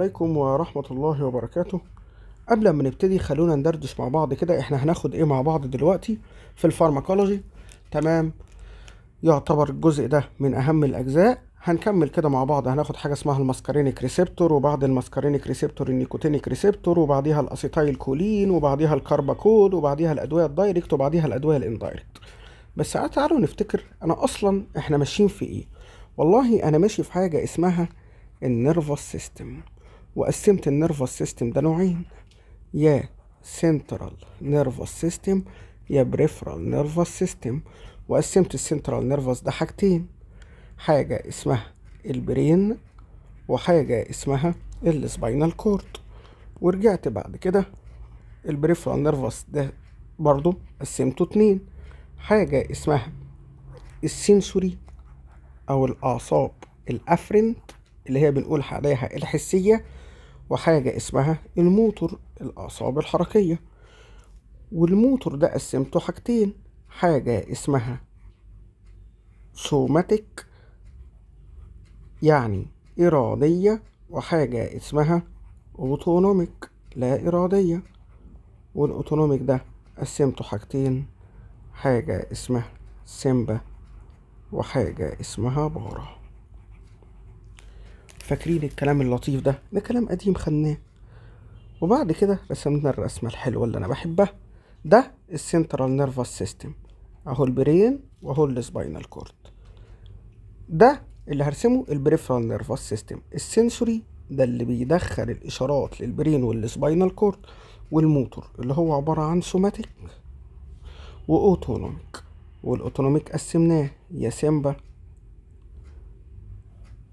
عليكم ورحمة الله وبركاته قبل ما نبتدي خلونا ندردش مع بعض كده احنا هناخد ايه مع بعض دلوقتي في الفارماكولوجي تمام يعتبر الجزء ده من اهم الاجزاء هنكمل كده مع بعض هناخد حاجه اسمها الماسكارينيك ريسبتور وبعد الماسكارينيك ريسبتور النيكوتينيك ريسبتور وبعديها الاسيتايل كولين وبعديها الكارباكول وبعديها الادويه الدايركت وبعديها الادويه الاندايركت بس تعالوا نفتكر انا اصلا احنا ماشيين في ايه والله انا ماشي في حاجه اسمها النيرفوس سيستم وقسمت النيرفوس سيستم ده نوعين يا سنترال نيرفوس سيستم يا بريفرال نيرفوس سيستم وقسمت السنترال نيرفوس ده حاجتين حاجة اسمها البرين وحاجة اسمها السباينال كورد ورجعت بعد كده البريفرال نيرفوس ده برضو قسمته اتنين حاجة اسمها السنسوري أو الأعصاب الأفرنت اللي هي بنقول عليها الحسية وحاجة اسمها الموتور الأعصاب الحركية والموتور ده قسمته حاجتين حاجة اسمها سوماتيك يعني إرادية وحاجة اسمها أوتونوميك لا إرادية والأوتونوميك ده قسمته حاجتين حاجة اسمها سيمبا وحاجة اسمها بارة فاكرين الكلام اللطيف ده ده كلام قديم خدناه وبعد كده رسمنا الرسمة الحلوة اللي أنا بحبها ده السنترال نيرفس سيستم أهو البرين وأهو السباينال كورد ده اللي هرسمه البريفرال نيرفس سيستم السنسوري ده اللي بيدخل الإشارات للبرين والسباينال كورد والموتور اللي هو عبارة عن سوماتيك وأوتونوميك والأوتونوميك قسمناه يا سيمبا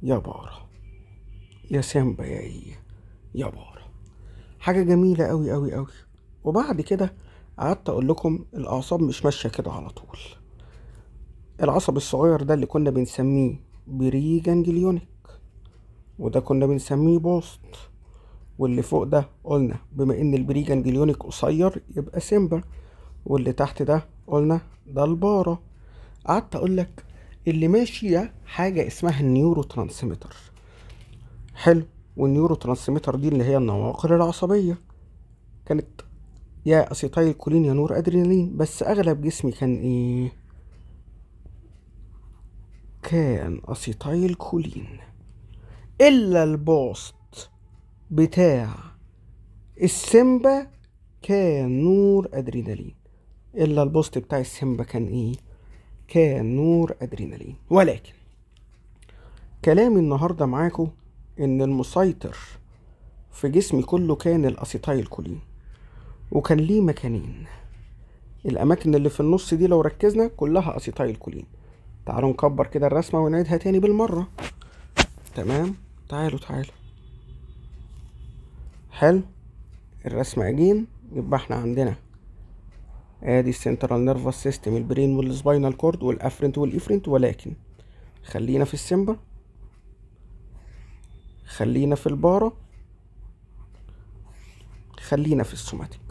يا بارا يا سامبا يا إيه يا بارا حاجة جميلة أوي أوي أوي وبعد كده قعدت أقول لكم الأعصاب مش ماشية كده على طول العصب الصغير ده اللي كنا بنسميه بري جانجليونيك وده كنا بنسميه بوست واللي فوق ده قلنا بما ان البري جانجليونيك قصير يبقى سيمبا واللي تحت ده قلنا ده البارة قعدت اقولك اللي ماشية حاجة اسمها النيورو ترانسميتر حلو والنيورو ترانسميتر دي اللي هي النواقل العصبية كانت يا اسيتايل كولين يا نور ادرينالين بس اغلب جسمي كان ايه كان اسيتايل كولين الا البوست بتاع السيمبا كان نور ادرينالين الا البوست بتاع السيمبا كان ايه كان نور ادرينالين ولكن كلامي النهارده معاكم إن المسيطر في جسمي كله كان الأسيتايل كولين وكان ليه مكانين الأماكن اللي في النص دي لو ركزنا كلها أسيتايل كولين تعالوا نكبر كده الرسمة ونعيدها تاني بالمرة تمام تعالوا تعالوا حلو الرسمة أجين يبقى احنا عندنا ادي السنترال نيرفس سيستم البرين والسباينال كورد والافرنت والافرنت ولكن خلينا في السيمبا خلينا في البارة خلينا في السوماتيك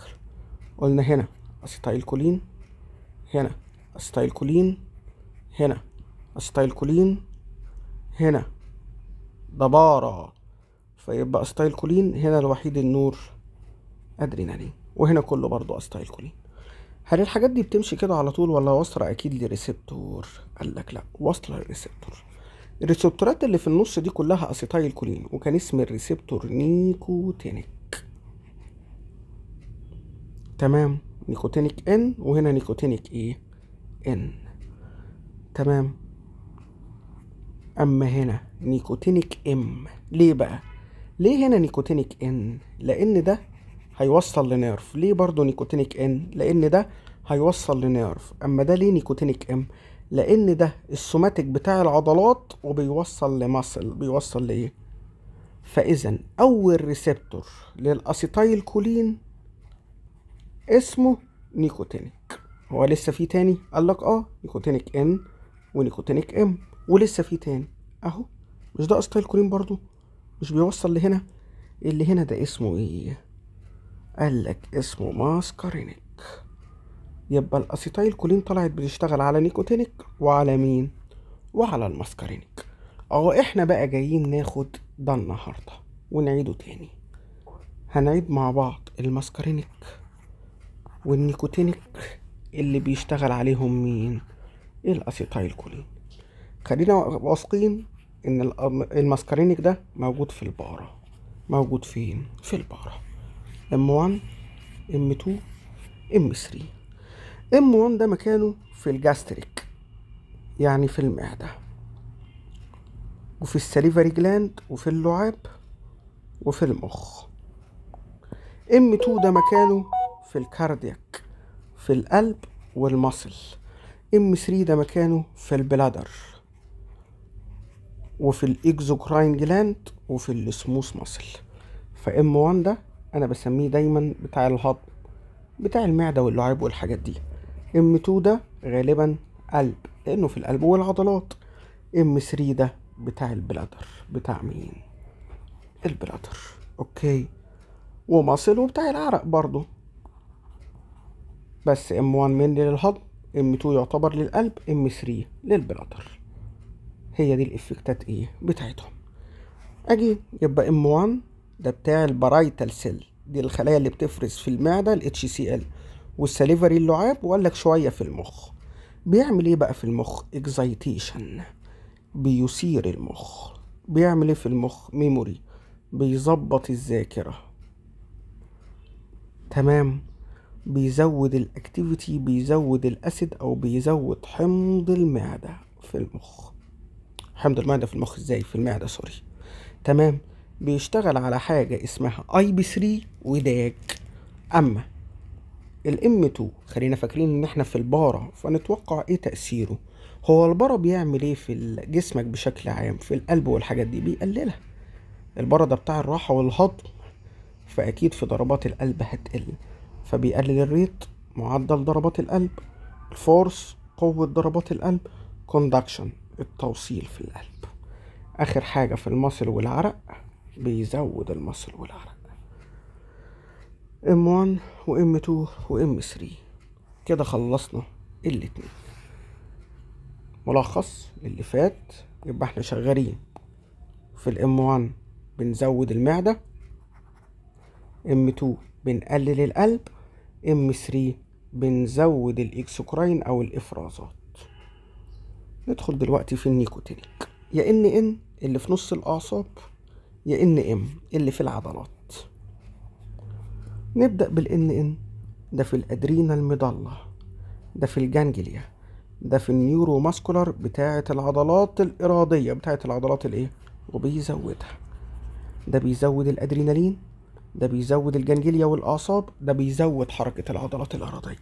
قلنا هنا أستايل كولين هنا أستايل كولين هنا أستايل كولين هنا ده بارا فيبقى أستايل كولين هنا الوحيد النور أدرينالين وهنا كله برضو أستايل كولين هل الحاجات دي بتمشي كده على طول ولا واصلة أكيد لريسبتور؟ قال لك لأ واصلة لريسبتور الريسبتورات اللي في النص دي كلها اسيتايل كولين وكان اسم الريسبتور نيكوتينيك تمام نيكوتينيك ان وهنا نيكوتينيك ايه ان تمام اما هنا نيكوتينيك ام ليه بقى ليه هنا نيكوتينيك ان لان ده هيوصل لنيرف ليه برضو نيكوتينيك ان لان ده هيوصل لنيرف اما ده ليه نيكوتينيك ام لان ده السوماتيك بتاع العضلات وبيوصل لمصل بيوصل لايه فاذا اول ريسبتور للاسيتايل كولين اسمه نيكوتينيك هو لسه في تاني قال لك اه نيكوتينيك ان ونيكوتينيك ام ولسه في تاني اهو مش ده اسيتايل كولين برضو مش بيوصل لهنا اللي هنا ده اسمه ايه قال لك اسمه ماسكارينيك يبقى الاسيتايل كولين طلعت بتشتغل على نيكوتينيك وعلى مين وعلى الماسكارينيك اهو احنا بقى جايين ناخد ده النهارده ونعيده تاني هنعيد مع بعض الماسكارينيك والنيكوتينيك اللي بيشتغل عليهم مين الاسيتايل كولين خلينا واثقين ان الماسكارينيك ده موجود في البارة موجود فين في الباره ام 1 ام 2 ام 3 ام 1 ده مكانه في الجاستريك يعني في المعدة وفي السليفري جلاند وفي اللعاب وفي المخ ام 2 ده مكانه في الكاردياك في القلب والمصل ام 3 ده مكانه في البلادر وفي الاكزوكراين جلاند وفي السموث مصل فام 1 ده انا بسميه دايما بتاع الهضم بتاع المعده واللعاب والحاجات دي ام 2 ده غالبا قلب لأنه في القلب والعضلات ام 3 ده بتاع البلادر بتاع مين البلادر أوكي ومصل وبتاع العرق برضو بس ام 1 مني للهضم ام 2 يعتبر للقلب ام 3 للبلادر هي دي الإفكتات إيه بتاعتهم أجي ام M1 ده بتاع البرايتال سيل دي الخلايا اللي بتفرز في المعدة ال HCL والسليفري اللعاب وقال لك شوية في المخ بيعمل ايه بقى في المخ اكزايتيشن بيثير المخ بيعمل ايه في المخ ميموري بيظبط الذاكرة تمام بيزود الاكتيفيتي بيزود الاسيد او بيزود حمض المعدة في المخ حمض المعدة في المخ ازاي في المعدة سوري تمام بيشتغل على حاجة اسمها اي بي 3 وداك اما الام 2 خلينا فاكرين ان احنا في البارة فنتوقع ايه تأثيره هو البارة بيعمل ايه في جسمك بشكل عام في القلب والحاجات دي بيقللها البارة ده بتاع الراحة والهضم فأكيد في ضربات القلب هتقل فبيقلل الريت معدل ضربات القلب الفورس قوة ضربات القلب كوندكشن التوصيل في القلب آخر حاجة في المصل والعرق بيزود المصل والعرق ام 1 وام 2 وام 3 كده خلصنا الاتنين ملخص اللي فات يبقى احنا شغالين في الام 1 بنزود المعدة ام 2 بنقلل القلب ام 3 بنزود الاكسوكراين او الافرازات ندخل دلوقتي في النيكوتينيك يا ان ان اللي في نص الاعصاب يا ان ام اللي في العضلات نبدأ بالإن إن ده في الأدرينال مضلة ده في الجانجليا ده في النيورو ماسكولار بتاعة العضلات الإرادية بتاعة العضلات الإيه؟ وبيزودها ده بيزود الأدرينالين ده بيزود الجانجليا والأعصاب ده بيزود حركة العضلات الإرادية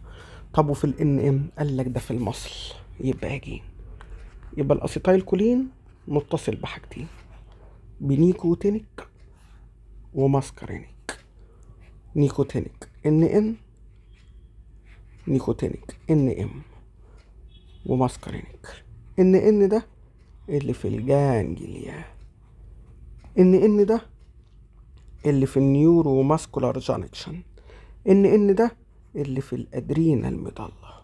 طب وفي الإن إم قال لك ده في المصل يبقى جين يبقى الأسيتايل كولين متصل بحاجتين بنيكوتينيك وماسكارينيك نيكوتينيك ان ان نيكوتينيك ان ام وماسكارينيك ان ان ده اللي في الجانجليا ان ان ده اللي في النيورو ماسكولار جانكشن ان ان ده اللي في الادرينا المضله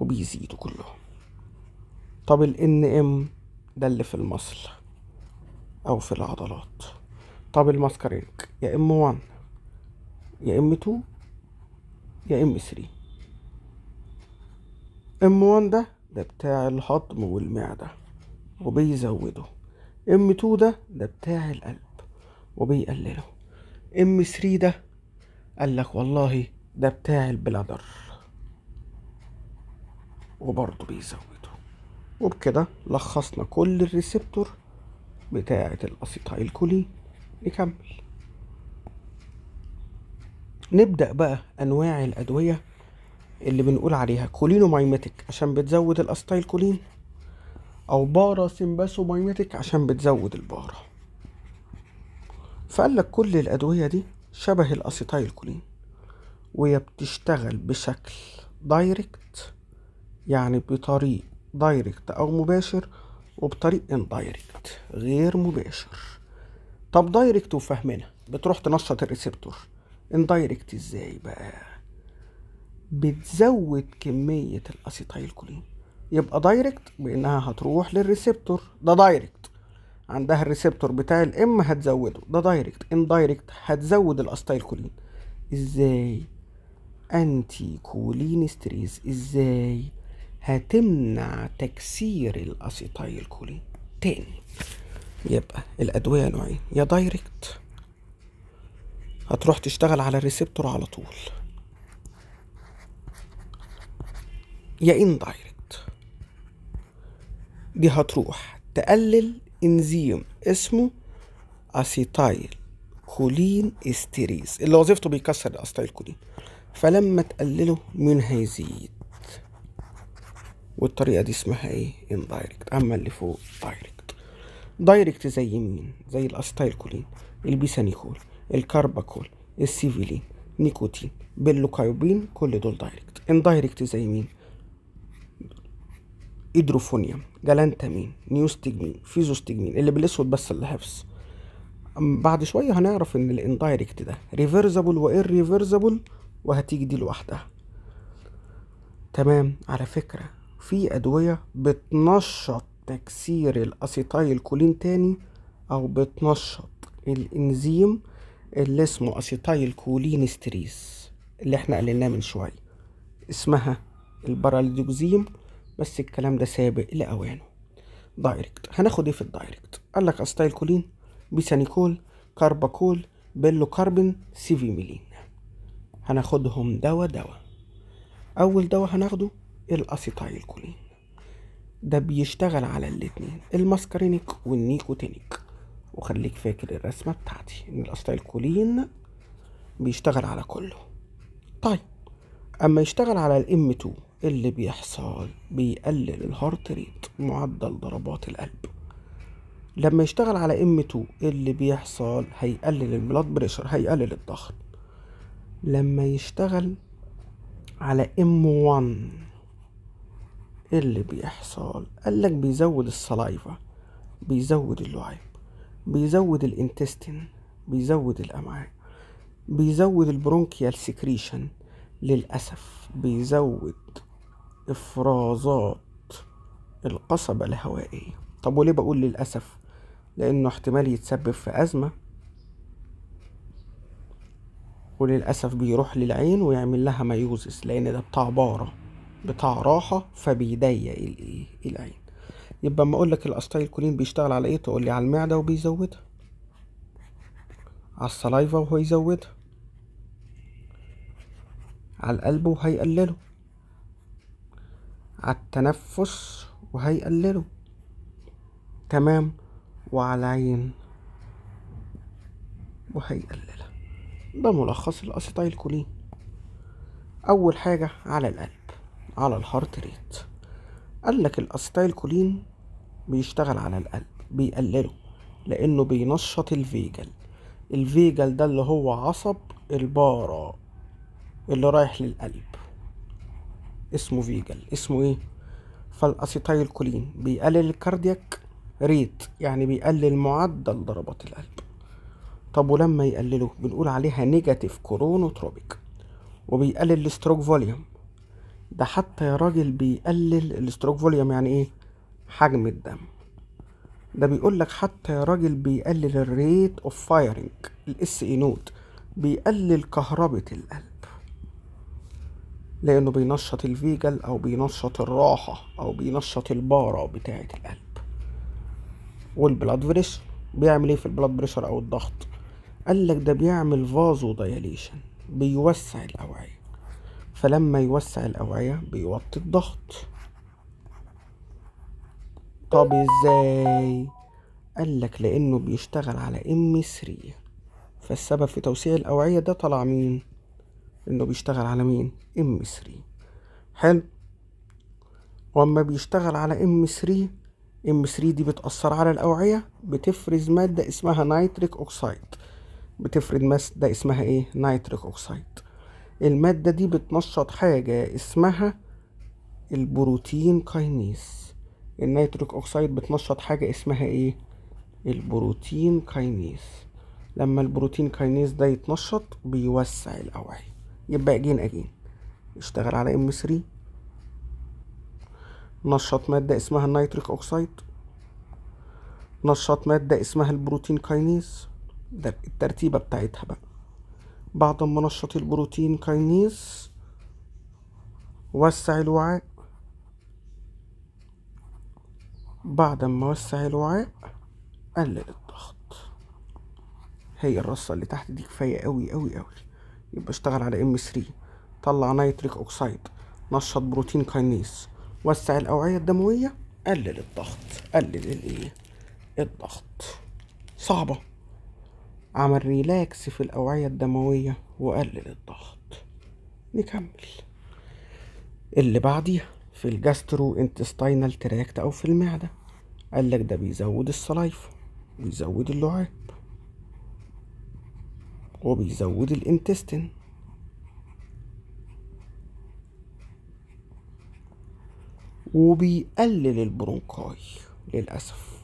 وبيزيدوا كلهم طب ال ان ام ده اللي في المصل او في العضلات طب ماسكرينج يا ام 1 يا ام 2 يا ام 3 ام 1 ده ده بتاع الهضم والمعدة وبيزوده ام 2 ده ده بتاع القلب وبيقلله ام 3 ده قال لك والله ده بتاع البلادر وبرضه بيزوده وبكده لخصنا كل الريسبتور بتاعة الأسيتايل كولين نكمل نبدأ بقى أنواع الأدوية اللي بنقول عليها كولينومايمتك عشان بتزود الأستايل كولين أو بارا سيمباسومايمتك عشان بتزود البارة فقال لك كل الأدوية دي شبه الأسيتايل كولين وهي بتشتغل بشكل دايركت يعني بطريق دايركت أو مباشر وبطريق اندايركت غير مباشر طب دايركت وفاهمينها بتروح تنشط الريسبتور اندايركت ازاي بقى بتزود كمية الاسيتايل كولين يبقى دايركت بانها هتروح للريسبتور ده دايركت عندها الريسبتور بتاع الام هتزوده ده دايركت اندايركت هتزود الاسيتايل كولين ازاي انتي كولين ستريس ازاي هتمنع تكسير الاسيتايل كولين تاني يبقى الأدوية نوعين يا دايركت هتروح تشتغل على الريسبتور على طول يا ان دايركت دي هتروح تقلل انزيم اسمه اسيتايل كولين استيريز اللي وظيفته بيكسر الاسيتايل كولين فلما تقلله من هيزيد والطريقه دي اسمها ايه اندايركت اما اللي فوق دايركت دايركت زي مين زي الاستايلكولين البيسانيكول الكارباكول السيفيلين نيكوتين باللوكايوبين كل دول دايركت اندايركت زي مين ايدروفونيا جلانتامين نيوستجمين فيزوستجمين اللي بالاسود بس اللي حفظ بعد شويه هنعرف ان الاندايركت ده ريفرزبل وإيرفيرزبل وهتيجي دي لوحدها تمام على فكره في ادويه بتنشط تكسير الاسيتايل كولين تاني او بتنشط الانزيم اللي اسمه اسيتايل كولين ستريس اللي احنا قللناه من شويه اسمها البارالدوكزيم بس الكلام ده سابق لاوانه دايركت هناخد ايه في الدايركت قال لك اسيتايل كولين بيسانيكول كارباكول بيلو كاربين سيفيميلين هناخدهم دوا دوا اول دوا هناخده الاسيتايل كولين ده بيشتغل على الاتنين الماسكارينيك والنيكوتينيك وخليك فاكر الرسمة بتاعتي ان الاستايلكولين بيشتغل على كله طيب اما يشتغل على الام 2 اللي بيحصل بيقلل الهارت ريت معدل ضربات القلب لما يشتغل على ام 2 اللي بيحصل هيقلل البلاد بريشر هيقلل الضغط لما يشتغل على ام 1 اللي بيحصل قالك بيزود الصلايفة بيزود اللعاب بيزود الانتستين بيزود الأمعاء بيزود البرونكيال سكريشن للأسف بيزود إفرازات القصبة الهوائية طب وليه بقول للأسف لأنه احتمال يتسبب في أزمة وللأسف بيروح للعين ويعمل لها مايوزس لأن ده بتاع بارة بتاع راحة فبيضيق الايه العين يبقى اما اقول لك كولين بيشتغل على ايه تقول لي على المعدة وبيزودها على السلايفا وهو يزودها على القلب وهيقلله على التنفس وهيقلله تمام وعلى العين وهيقللها ده ملخص كولين اول حاجه على القلب على الهارت ريت قال لك الاستايل كولين بيشتغل على القلب بيقلله لانه بينشط الفيجل الفيجل ده اللي هو عصب البارا اللي رايح للقلب اسمه فيجل اسمه ايه فالاسيتايل كولين بيقلل الكاردياك ريت يعني بيقلل معدل ضربات القلب طب ولما يقلله بنقول عليها نيجاتيف كورونوتروبيك وبيقلل الستروك فوليوم ده حتى يا راجل بيقلل الاستروك فوليوم يعني ايه حجم الدم ده بيقول لك حتى يا راجل بيقلل الريت اوف فايرنج الاس اي نوت بيقلل كهربة القلب لانه بينشط الفيجل او بينشط الراحة او بينشط البارة بتاعة القلب والبلاد بريشر بيعمل ايه في البلاد بريشر او الضغط قال لك ده بيعمل فازو دايليشن بيوسع الاوعية فلما يوسع الأوعية بيوطي الضغط طب ازاي قال لك لانه بيشتغل على ام 3 فالسبب في توسيع الاوعيه ده طلع مين انه بيشتغل على مين ام 3 حلو واما بيشتغل على ام 3 ام 3 دي بتاثر على الاوعيه بتفرز ماده اسمها نيتريك أوكسايد بتفرز ماده اسمها ايه نيتريك أوكسايد المادة دي بتنشط حاجة اسمها البروتين كاينيز النيتريك أوكسيد بتنشط حاجة اسمها إيه؟ البروتين كاينيز لما البروتين كاينيز ده يتنشط بيوسع الأوعية يبقى أجين أجين اشتغل على ام 3 نشط مادة اسمها النيتريك أوكسيد نشط مادة اسمها البروتين كاينيز ده الترتيبة بتاعتها بقى بعد منشط البروتين كاينيز وسع الوعاء بعد ما وسع الوعاء قلل الضغط هي الرصة اللي تحت دي كفاية قوي قوي قوي يبقى اشتغل على ام 3 طلع نيتريك اوكسيد نشط بروتين كاينيز وسع الاوعية الدموية قلل الضغط قلل الايه الضغط صعبة عمل ريلاكس في الأوعية الدموية وقلل الضغط نكمل اللي بعديها في الجاسترو انتستاينال تراكت أو في المعدة قال لك ده بيزود الصلايف بيزود اللعاب وبيزود الانتستين وبيقلل البرونكاي للأسف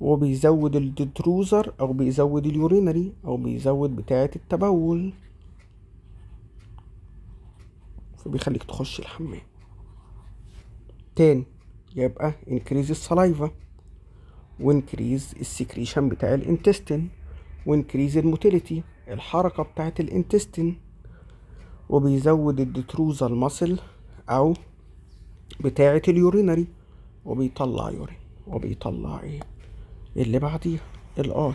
وبيزود الديتروزر او بيزود اليورينري او بيزود بتاعة التبول فبيخليك تخش الحمام تاني يبقى انكريز السلايفا وانكريز السكريشن بتاع الانتستين وانكريز الموتيليتي الحركة بتاعة الانتستين وبيزود الديتروزر ماسل او بتاعة اليورينري وبيطلع يورين وبيطلع ايه اللي بعديها الاي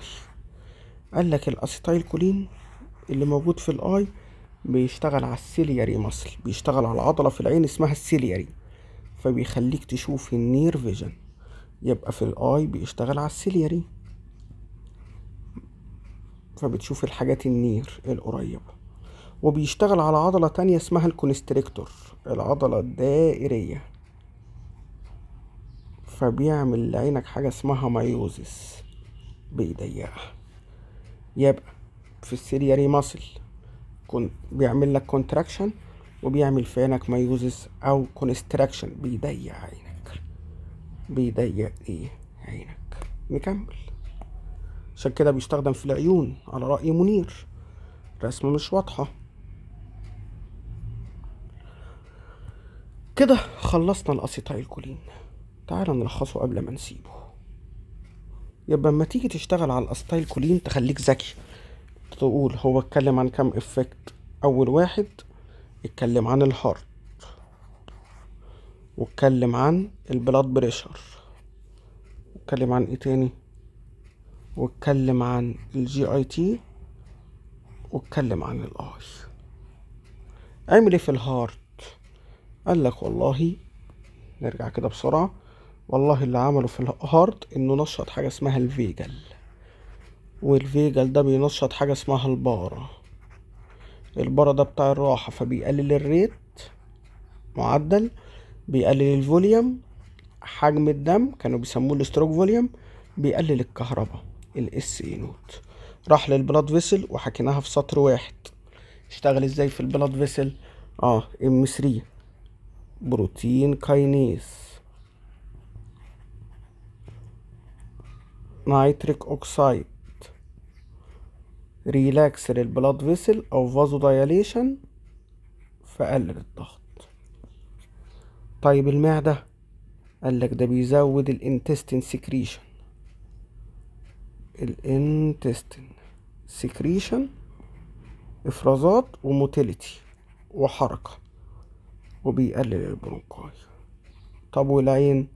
قالك الاسيتايل كولين اللي موجود في الاي بيشتغل على السيلياري مصل بيشتغل على عضلة في العين اسمها السيلياري فبيخليك تشوف النير فيجن يبقى في الاي بيشتغل على السيلياري فبتشوف الحاجات النير القريبة وبيشتغل على عضلة تانية اسمها الكونستريكتور العضلة الدائرية فبيعمل لعينك حاجة اسمها مايوزس بيضيقها يبقى في السيرياري ماسل بيعمل لك كونتراكشن وبيعمل في عينك مايوزس او كونستراكشن بيضيق عينك بيضيق ايه عينك نكمل عشان كده بيستخدم في العيون على رأي منير رسمة مش واضحة كده خلصنا الاسيتايل كولين تعال نلخصه قبل ما نسيبه يبقى اما تيجي تشتغل على الاستايل كولين تخليك ذكي تقول هو اتكلم عن كام افكت اول واحد اتكلم عن الهارت واتكلم عن البلاد بريشر واتكلم عن ايه تاني واتكلم عن الجي اي تي واتكلم عن الاي اعمل ايه في الهارت قال لك والله نرجع كده بسرعه والله اللي عمله في الهارد انه نشط حاجة اسمها الفيجل والفيجل ده بينشط حاجة اسمها البارة البارة ده بتاع الراحة فبيقلل الريت معدل بيقلل الفوليوم حجم الدم كانوا بيسموه الستروك فوليوم بيقلل الكهرباء الاس اي نوت راح للبلاد فيسل وحكيناها في سطر واحد اشتغل ازاي في البلاد فيسل اه ام 3 بروتين كاينيز نايتريك اوكسايد ريلاكس للبلاد فيسل او فازو دايليشن فقلل الضغط طيب المعدة قالك ده بيزود الانتستين سكريشن الانتستين سكريشن افرازات وموتيليتي وحركة وبيقلل البرونكاي طب والعين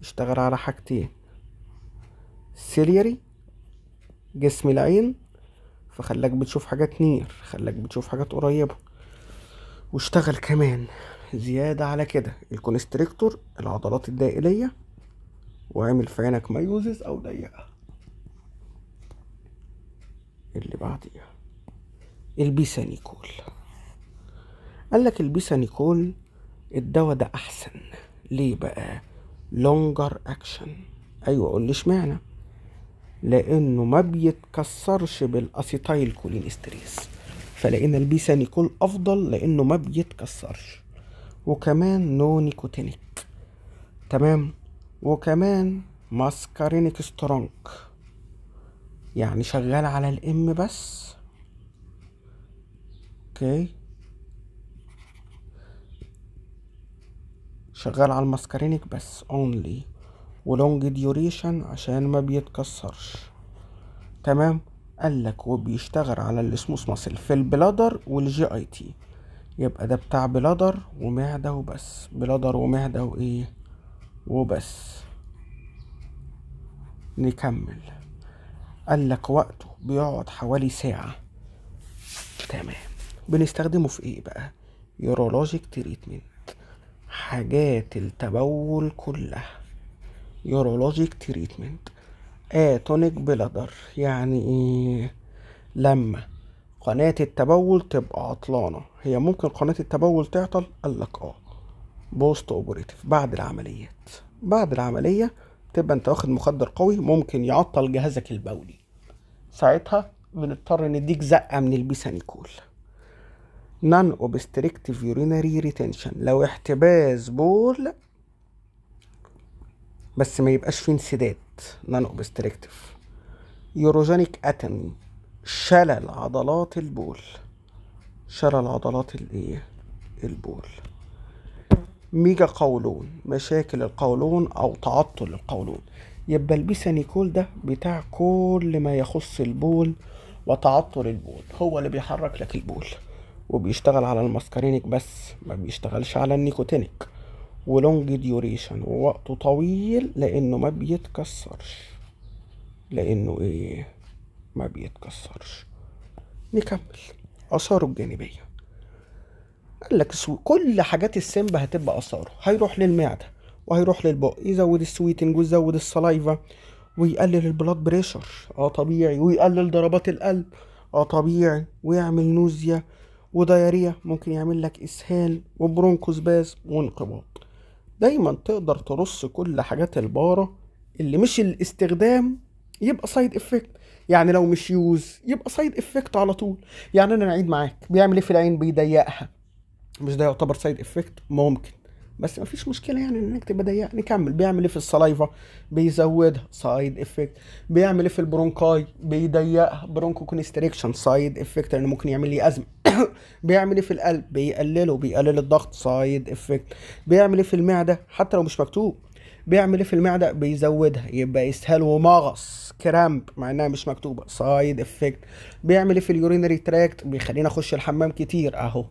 اشتغل على حاجتين سيليري جسم العين فخلاك بتشوف حاجات نير خلاك بتشوف حاجات قريبة واشتغل كمان زيادة على كده الكونستريكتور العضلات الدائلية وعمل في عينك مايوزس أو ضيقة اللي بعديها البيسا نيكول قال لك البيسا نيكول الدواء ده أحسن ليه بقى لونجر أكشن أيوة قول لي اشمعنى لانه ما بيتكسرش بالاسيتايل كولين استريس فلقينا البي سانيكول افضل لانه ما بيتكسرش وكمان نونيكوتينيك تمام وكمان ماسكارينيك سترونج يعني شغال على الام بس اوكي شغال على الماسكارينيك بس اونلي ولونج ديوريشن عشان ما بيتكسرش تمام قال لك وبيشتغل على الاسموس ماسل في البلادر والجي اي تي يبقى ده بتاع بلادر ومعدة وبس بلادر ومعدة وايه وبس نكمل قال لك وقته بيقعد حوالي ساعة تمام بنستخدمه في ايه بقى يورولوجيك تريتمنت حاجات التبول كلها يورولوجيك تريتمنت اتونيك بلادر يعني لما قناة التبول تبقى عطلانة هي ممكن قناة التبول تعطل قال لك اه بوست اوبريتيف بعد العمليات بعد العملية تبقى انت واخد مخدر قوي ممكن يعطل جهازك البولي ساعتها بنضطر نديك زقة من البيسانيكول نان اوبستريكتيف يورينري ريتنشن لو احتباس بول بس ما يبقاش فيه انسداد نان اوبستركتيف يوروجينيك اتم شلل عضلات البول شلل عضلات الايه البول ميجا قولون مشاكل القولون او تعطل القولون يبقى نيكول ده بتاع كل ما يخص البول وتعطل البول هو اللي بيحرك لك البول وبيشتغل على الماسكارينيك بس ما بيشتغلش على النيكوتينيك ولونج ديوريشن ووقته طويل لانه ما بيتكسرش لانه ايه ما بيتكسرش نكمل اثاره الجانبيه قال لك كل حاجات السمب هتبقى اثاره هيروح للمعده وهيروح للبق يزود السويتنج ويزود السلايفا ويقلل البلاد بريشر اه طبيعي ويقلل ضربات القلب اه طبيعي ويعمل نوزيا ودايريا ممكن يعمل لك اسهال وبرونكوسباز وانقباض دايما تقدر ترص كل حاجات البارة اللي مش الاستخدام يبقى سايد افكت يعني لو مش يوز يبقى سايد افكت على طول يعني انا العين معاك بيعمل ايه في العين بيضيقها مش ده يعتبر سايد افكت ممكن بس مفيش مشكله يعني انك تبقى ضيق نكمل بيعمل ايه في الصلايفا بيزودها سايد افكت بيعمل ايه في البرونكاي بيضيقها برونكو كونستريكشن سايد افكت لان ممكن يعمل لي ازمه بيعمل ايه في القلب بيقلله بيقلل الضغط سايد افكت بيعمل ايه في المعده حتى لو مش مكتوب بيعمل ايه في المعده بيزودها يبقى اسهال ومغص كرامب مع انها مش مكتوبه سايد افكت بيعمل ايه في اليورينري تراكت بيخليني اخش الحمام كتير اهو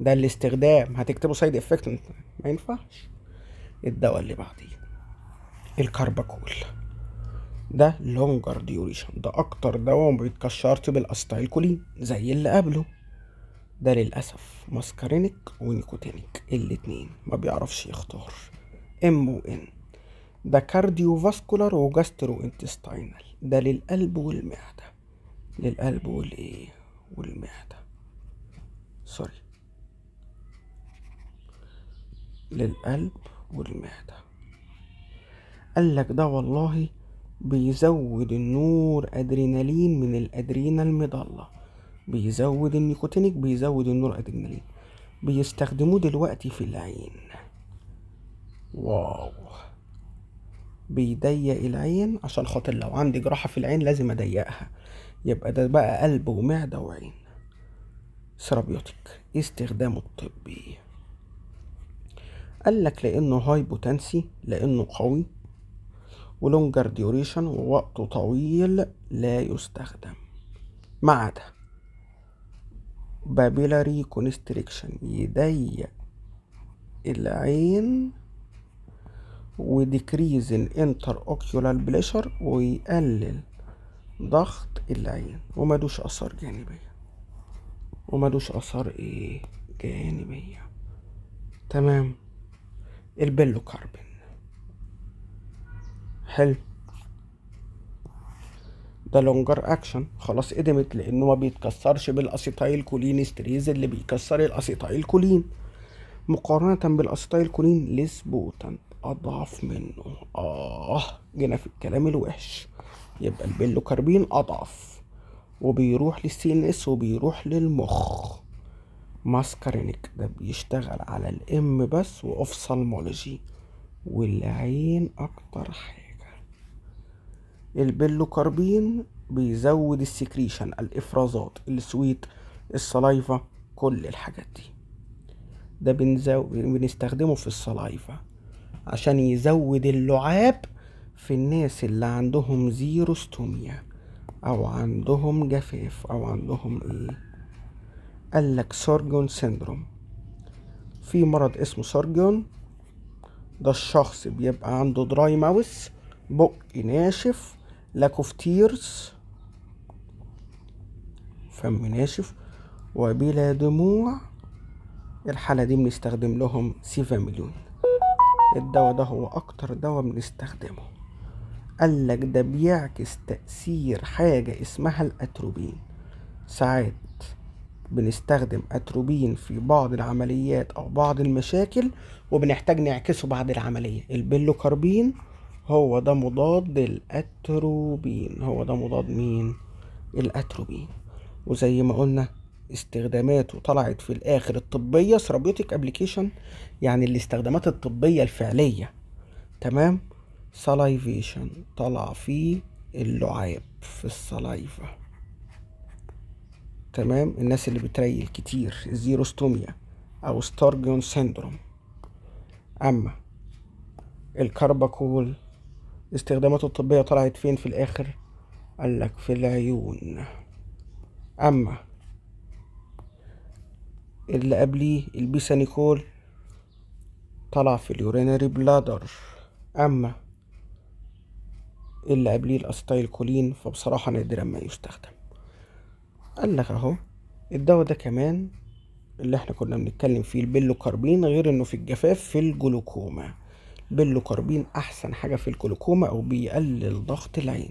ده الاستخدام هتكتبه سايد افكت ما ينفعش الدواء اللي بعديه الكارباكول ده لونجر ديوريشن ده اكتر دواء ما بيتكشرش بالاستايلكولين زي اللي قبله ده للاسف ماسكارينيك ونيكوتينيك الاتنين ما بيعرفش يختار ام و ان ده كارديو فاسكولار وجاسترو انتستاينال ده للقلب والمعده للقلب والايه والمعده سوري للقلب والمعدة قال لك ده والله بيزود النور أدرينالين من الأدرينا المضلة بيزود النيكوتينيك بيزود النور أدرينالين بيستخدموه دلوقتي في العين واو بيضيق العين عشان خاطر لو عندي جراحة في العين لازم أضيقها يبقى ده بقى قلب ومعدة وعين سرابيوتيك استخدامه الطبي قال لك لانه هاي بوتنسي لانه قوي ولونجر ديوريشن ووقته طويل لا يستخدم ما عدا بابيلاري كونستريكشن يضيق العين وديكريز الانتر اوكيولال بليشر ويقلل ضغط العين وملوش اثار جانبيه وملوش اثار ايه جانبيه تمام البلو كاربن حلو ده لونجر اكشن خلاص قدمت لانه ما بيتكسرش بالاسيتايل كولين ستريز اللي بيكسر الاسيتايل كولين مقارنة بالاسيتايل كولين لسبوتان اضعف منه اه جينا في الكلام الوحش يبقى البلو كاربين اضعف وبيروح للسي ان اس وبيروح للمخ ماسكرينك ده بيشتغل على الام بس واوفسالمولوجي والعين اكتر حاجة البيلوكاربين بيزود السكريشن الافرازات السويت الصلايفة كل الحاجات دي ده بنزو... بنستخدمه في الصلايفة عشان يزود اللعاب في الناس اللي عندهم زيروستوميا او عندهم جفاف او عندهم ايه قال لك سارجون سيندروم في مرض اسمه سارجون ده الشخص بيبقى عنده دراي ماوس بق ناشف اوف تيرز فم ناشف وبلا دموع الحالة دي بنستخدم لهم سيفاميلون الدواء ده هو أكتر دواء بنستخدمه قالك ده بيعكس تأثير حاجة اسمها الأتروبين ساعات بنستخدم اتروبين في بعض العمليات او بعض المشاكل وبنحتاج نعكسه بعد العمليه البيلوكاربين هو ده مضاد الأتروبين هو ده مضاد مين الاتروبين وزي ما قلنا استخداماته طلعت في الاخر الطبيه ثرابيوتيك ابلكيشن يعني الاستخدامات الطبيه الفعليه تمام سلايفيشن طلع فيه اللعاب في السلايفه تمام الناس اللي بتريل كتير الزيروستوميا او ستارجون سيندروم اما الكارباكول استخداماته الطبية طلعت فين في الاخر قالك في العيون اما اللي قبليه البيسانيكول طلع في اليورينري بلادر اما اللي قبليه الاستايل كولين فبصراحة نادرا ما يستخدم قال لك اهو الدواء ده كمان اللي احنا كنا بنتكلم فيه البيلو كاربين غير انه في الجفاف في الجلوكوما بيلو كاربين احسن حاجه في الجلوكوما او بيقلل ضغط العين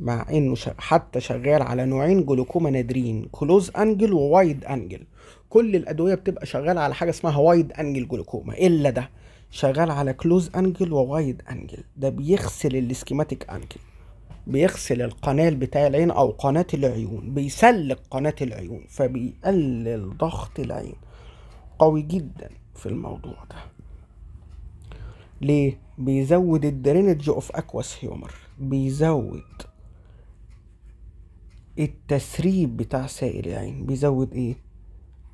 مع انه حتى شغال على نوعين جلوكوما نادرين كلوز انجل ووايد انجل كل الادويه بتبقى شغاله على حاجه اسمها وايد انجل جلوكوما الا ده شغال على كلوز انجل ووايد انجل ده بيغسل الاسكيماتيك انجل بيغسل القناه بتاع العين او قناه العيون بيسلق قناه العيون فبيقلل ضغط العين قوي جدا في الموضوع ده ليه بيزود الدرينج اوف اكواس هيومر بيزود التسريب بتاع سائل العين بيزود ايه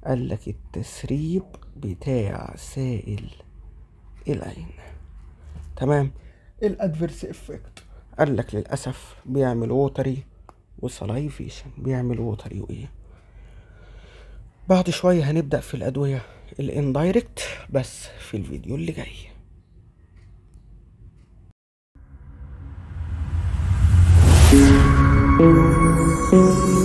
قال لك التسريب بتاع سائل العين تمام الادفيرس افكت قال لك للاسف بيعمل ووتري وسلايفيشن بيعمل ووتري وايه بعد شويه هنبدا في الادويه الاندايركت بس في الفيديو اللي جاي Thank you.